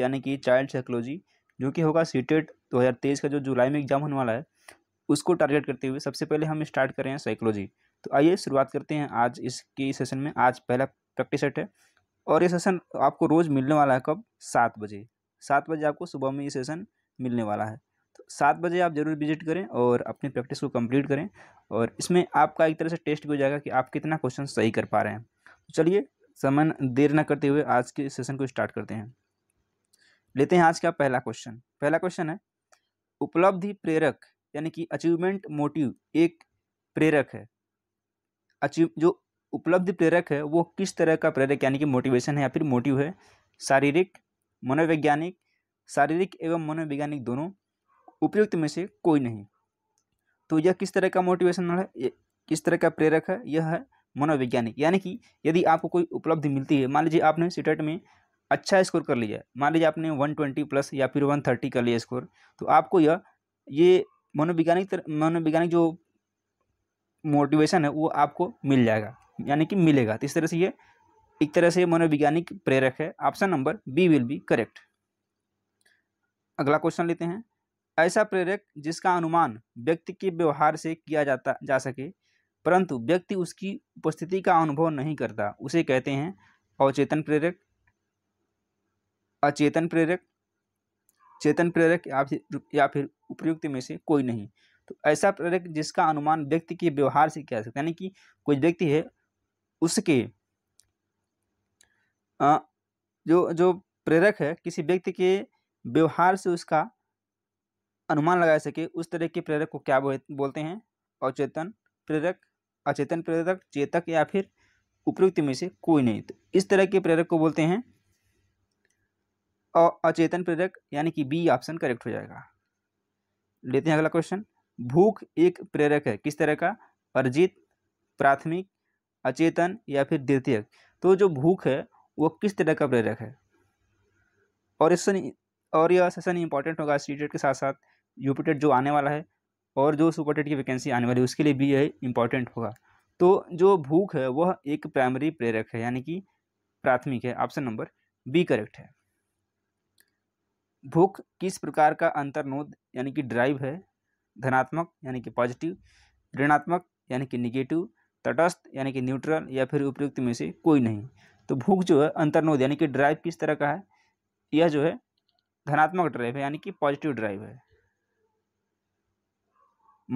यानी कि child psychology जो कि होगा सीटेट 2023 का जो जुलाई में एग्जाम होने वाला है उसको टारगेट करते हुए सबसे पहले हम स्टार्ट कर रहे हैं साइकोलॉजी तो आइए शुरुआत करते हैं आज इसके सेशन में आज पहला प्रैक्टिस सेट है और ये सेशन आपको रोज़ मिलने वाला है कब सात बजे सात बजे आपको सुबह में ये सेशन मिलने वाला है तो सात बजे आप ज़रूर विजिट करें और अपनी प्रैक्टिस को कंप्लीट करें और इसमें आपका एक तरह से टेस्ट भी हो जाएगा कि आप कितना क्वेश्चन सही कर पा रहे हैं तो चलिए समय देर ना करते हुए आज के सेशन को स्टार्ट करते हैं लेते हैं आज का पहला क्वेश्चन पहला क्वेश्चन है उपलब्धि प्रेरक यानी कि अचीवमेंट मोटिव एक प्रेरक है अचीव जो उपलब्धि प्रेरक है वो किस तरह का प्रेरक यानी कि मोटिवेशन है या फिर मोटिव है शारीरिक मनोवैज्ञानिक शारीरिक एवं मनोवैज्ञानिक दोनों उपयुक्त में से कोई नहीं तो यह किस तरह का मोटिवेशन है किस तरह का प्रेरक है यह है मनोवैज्ञानिक यानी कि यदि आपको कोई उपलब्धि मिलती है मान लीजिए आपने सीटेट में अच्छा स्कोर कर लिया मान लीजिए आपने वन ट्वेंटी प्लस या फिर वन थर्टी कर लिया स्कोर तो आपको यह ये मनोविज्ञानिक मनोविज्ञानिक जो मोटिवेशन है वो आपको मिल जाएगा यानी कि मिलेगा तो इस तरह से ये एक तरह से मनोविज्ञानिक प्रेरक है option number B will be correct अगला क्वेश्चन लेते हैं ऐसा प्रेरक जिसका अनुमान व्यक्ति के व्यवहार से किया जाता जा सके परंतु व्यक्ति उसकी उपस्थिति का अनुभव नहीं करता उसे कहते हैं अवचेतन प्रेरक अचेतन प्रेरक चेतन प्रेरक या फिर या फिर उपयुक्त में से कोई नहीं तो ऐसा प्रेरक जिसका अनुमान व्यक्ति के व्यवहार से किया सकता है यानी कि कोई व्यक्ति है उसके आ, जो जो प्रेरक है किसी व्यक्ति के व्यवहार से उसका अनुमान लगा सके उस तरह के प्रेरक को क्या बोलते हैं अचेतन प्रेरक अचेतन प्रेरक चेतक या फिर उपयुक्त में से कोई नहीं तो इस तरह के प्रेरक को बोलते हैं अचेतन प्रेरक यानी कि बी ऑप्शन करेक्ट हो जाएगा लेते हैं अगला क्वेश्चन भूख एक प्रेरक है किस तरह का अर्जित प्राथमिक अचेतन या फिर द्वितीयक तो जो भूख है वो किस तरह का प्रेरक है और इस और यह सेशन इंपॉर्टेंट होगा सी के साथ साथ यूपीटेट जो आने वाला है और जो सुपरटेट की वैकेंसी आने वाली है उसके लिए भी यह इंपॉर्टेंट होगा तो जो भूख है वह एक प्राइमरी प्रेरक है यानी कि प्राथमिक है ऑप्शन नंबर बी करेक्ट है भूख किस प्रकार का अंतर्नोद यानी कि ड्राइव है धनात्मक यानी कि पॉजिटिव ऋणात्मक यानी कि निगेटिव तटस्थ यानी कि न्यूट्रल या फिर उपयुक्त में से कोई नहीं तो भूख जो है अंतर्नोद यानी कि ड्राइव किस तरह का है यह जो है धनात्मक ड्राइव है यानी कि पॉजिटिव ड्राइव है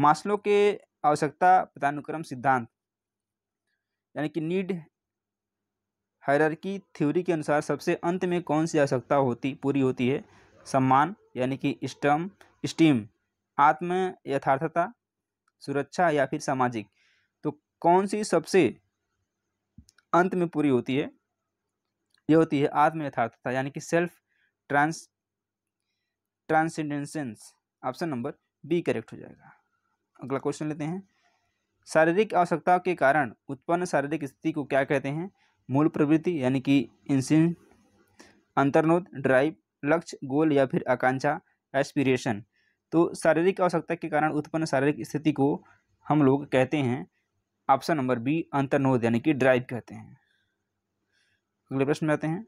मास्लो के आवश्यकता पदानुक्रम सिद्धांत यानी कि नीड हायरकी थ्योरी के अनुसार सबसे अंत में कौन सी आवश्यकता होती पूरी होती है सम्मान यानी कि स्टम स्टीम आत्म यथार्थता सुरक्षा या फिर सामाजिक तो कौन सी सबसे अंत में पूरी होती है यह होती है आत्म यथार्थता यानी कि self trans transcendence option number B correct हो जाएगा अगला क्वेश्चन लेते हैं शारीरिक आवश्यकताओं के कारण उत्पन्न शारीरिक स्थिति को क्या कहते हैं मूल प्रवृत्ति यानी कि इंसिन अंतर्नोद ड्राइव लक्ष्य गोल या फिर आकांक्षा एस्पिरेशन तो शारीरिक आवश्यकता के कारण उत्पन्न शारीरिक स्थिति को हम लोग कहते हैं ऑप्शन नंबर बी अंतर्नोद यानी कि ड्राइव कहते हैं अगले प्रश्न में आते हैं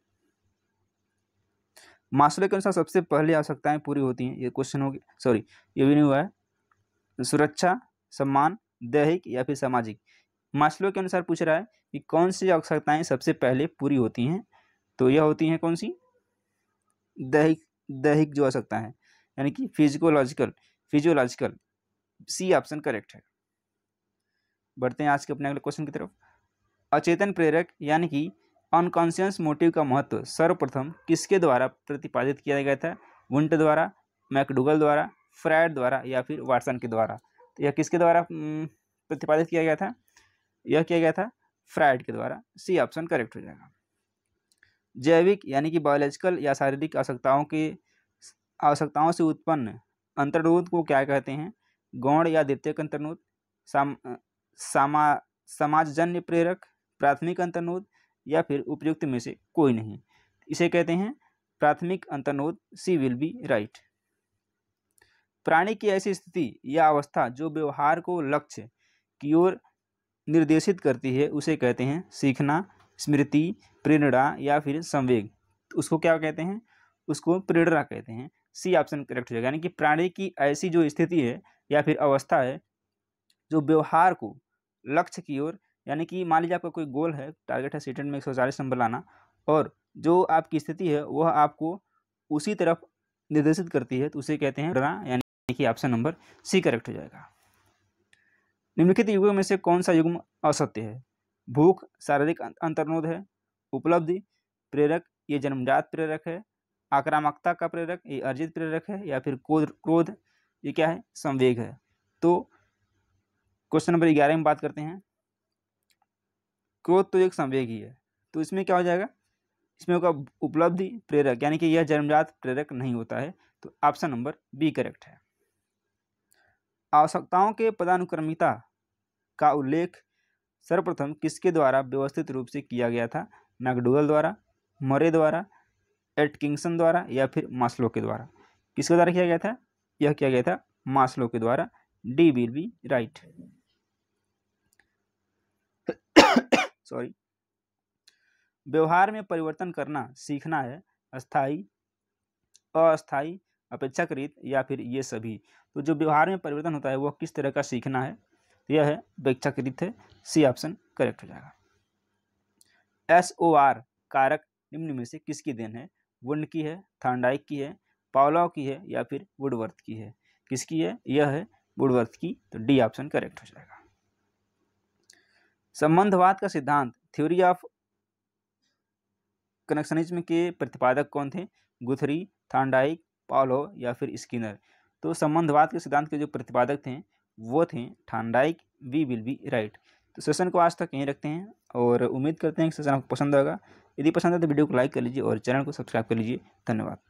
मासले के अनुसार सबसे पहले आवश्यकताएं पूरी होती हैं ये क्वेश्चन हो गया सॉरी ये भी नहीं हुआ है सुरक्षा सम्मान दैहिक या फिर सामाजिक मास्लो के अनुसार पूछ रहा है कि कौन सी आवश्यकताएं सबसे पहले पूरी होती हैं तो यह होती हैं कौन सी दैहिक दैहिक जो आ सकता है यानी कि physicological physiological C option correct है बढ़ते हैं आज के अपने अगले क्वेश्चन की तरफ अचेतन प्रेरक यानी कि अनकॉन्शियस मोटिव का महत्व सर्वप्रथम किसके द्वारा प्रतिपादित किया गया था वुंट द्वारा मैकडुगल द्वारा फ्रायड द्वारा या फिर वाटसन के द्वारा तो यह किसके द्वारा प्रतिपादित किया गया था यह किया गया था फ्रायड के द्वारा सी ऑप्शन करेक्ट हो जाएगा जैविक यानी कि बायोलॉजिकल या शारीरिक आवश्यकताओं के आवश्यकताओं से उत्पन्न अंतर्नोद को क्या कहते हैं गौण या द्वितीयक अंतर्नोद साम, समा समाजजन्य प्रेरक प्राथमिक अंतर्नोद या फिर उपयुक्त में से कोई नहीं इसे कहते हैं प्राथमिक अंतर्नोद सी विल बी राइट प्राणी की ऐसी स्थिति या अवस्था जो व्यवहार को लक्ष्य की ओर निर्देशित करती है उसे कहते हैं सीखना स्मृति प्रेरणा या फिर संवेग तो उसको क्या कहते हैं उसको प्रेरणा कहते हैं सी ऑप्शन करेक्ट हो जाएगा यानी कि प्राणी की ऐसी जो स्थिति है या फिर अवस्था है जो व्यवहार को लक्ष्य की ओर यानी कि मान लीजिए आपका कोई गोल है टारगेट है सीटेंट में एक सौ चालीस नंबर लाना और जो आपकी स्थिति है वह आपको उसी तरफ निर्देशित करती है तो उसे कहते हैं प्रेरणा यानी कि ऑप्शन नंबर सी करेक्ट हो जाएगा निम्नलिखित युगों में से कौन सा युग्म असत्य है भूख शारीरिक अं-, अंतर्नोद है उपलब्धि प्रेरक ये जन्मजात प्रेरक है आक्रामकता का प्रेरक ये अर्जित प्रेरक है या फिर क्रोध क्रोध ये क्या है संवेग है तो क्वेश्चन नंबर ग्यारह में बात करते हैं क्रोध तो एक संवेग ही है तो इसमें क्या हो जाएगा इसमें होगा उपलब्धि प्रेरक यानी कि यह जन्मजात प्रेरक नहीं होता है तो ऑप्शन नंबर बी करेक्ट है आवश्यकताओं के पदानुक्रमिता का उल्लेख सर्वप्रथम किसके द्वारा व्यवस्थित रूप से किया गया था मैकडूगल द्वारा मरे द्वारा एटकिंगसन द्वारा या फिर मास्लो के द्वारा किसके द्वारा किया गया था यह किया गया था मास्लो के द्वारा D will be right sorry व्यवहार में परिवर्तन करना सीखना है अस्थाई अस्थाई अपेक्षाकृत या फिर ये सभी तो जो व्यवहार में परिवर्तन होता है वह किस तरह का सीखना है यह है अपेक्षाकृत है सी ऑप्शन करेक्ट हो जाएगा एस ओ आर कारक निम्न में से किसकी देन है वुंड की है थांडाइक की है पावलाव की है या फिर वुडवर्थ की है किसकी है यह है वुडवर्थ की तो डी ऑप्शन करेक्ट हो जाएगा संबंधवाद का सिद्धांत थ्योरी ऑफ कनेक्शनिज्म के प्रतिपादक कौन थे गुथरी थांडाइक पालो या फिर स्किनर तो संबंधवाद के सिद्धांत के जो प्रतिपादक थे वो थे Thorndike we will be right तो सेशन को आज तक यहीं रखते हैं और उम्मीद करते हैं कि सेशन आपको पसंद होगा यदि पसंद है तो वीडियो को लाइक कर लीजिए और चैनल को सब्सक्राइब कर लीजिए धन्यवाद